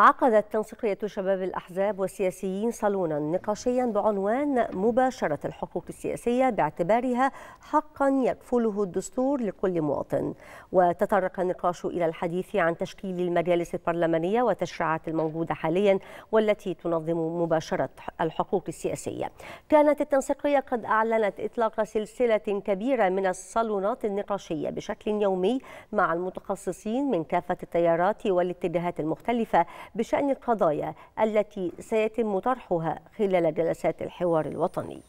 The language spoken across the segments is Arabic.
عقدت تنسيقية شباب الأحزاب والسياسيين صالونا نقاشيا بعنوان مباشرة الحقوق السياسية باعتبارها حقا يكفله الدستور لكل مواطن وتطرق النقاش إلى الحديث عن تشكيل المجالس البرلمانية والتشريعات الموجودة حاليا والتي تنظم مباشرة الحقوق السياسية كانت التنسيقية قد أعلنت إطلاق سلسلة كبيرة من الصالونات النقاشية بشكل يومي مع المتخصصين من كافة التيارات والاتجاهات المختلفة بشأن القضايا التي سيتم طرحها خلال جلسات الحوار الوطني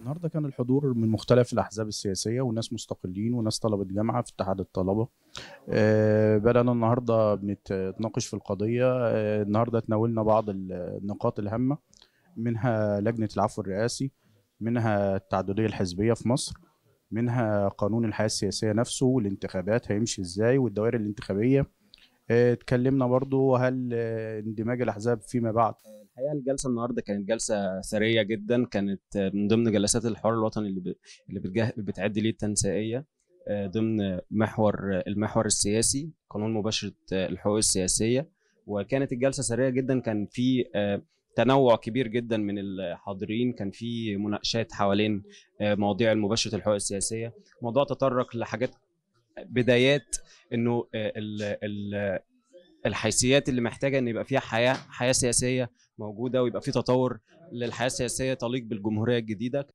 النهارده كان الحضور من مختلف الاحزاب السياسيه وناس مستقلين وناس طلبه جامعه في اتحاد الطلبه آه، بدأنا النهارده بنتناقش في القضيه آه، النهارده تناولنا بعض النقاط الهامه منها لجنه العفو الرئاسي منها التعدديه الحزبيه في مصر منها قانون الحياه السياسيه نفسه والانتخابات هيمشي ازاي والدوائر الانتخابيه آه، اتكلمنا برضو هل اندماج الاحزاب فيما بعد الحقيقه الجلسه النهارده كانت جلسه ثريه جدا كانت من ضمن جلسات الحوار الوطني اللي اللي بتعد ليه التنسيقيه آه، ضمن محور المحور السياسي قانون مباشره آه، الحقوق السياسيه وكانت الجلسه ثريه جدا كان في تنوع كبير جدا من الحاضرين كان في مناقشات حوالين مواضيع المباشره الحقوق السياسيه موضوع تطرق لحاجات بدايات انه آه، الحيثيات اللي محتاجه ان يبقى فيها حياه حياه سياسيه موجوده ويبقى في تطور للحياه السياسيه تليق بالجمهوريه الجديده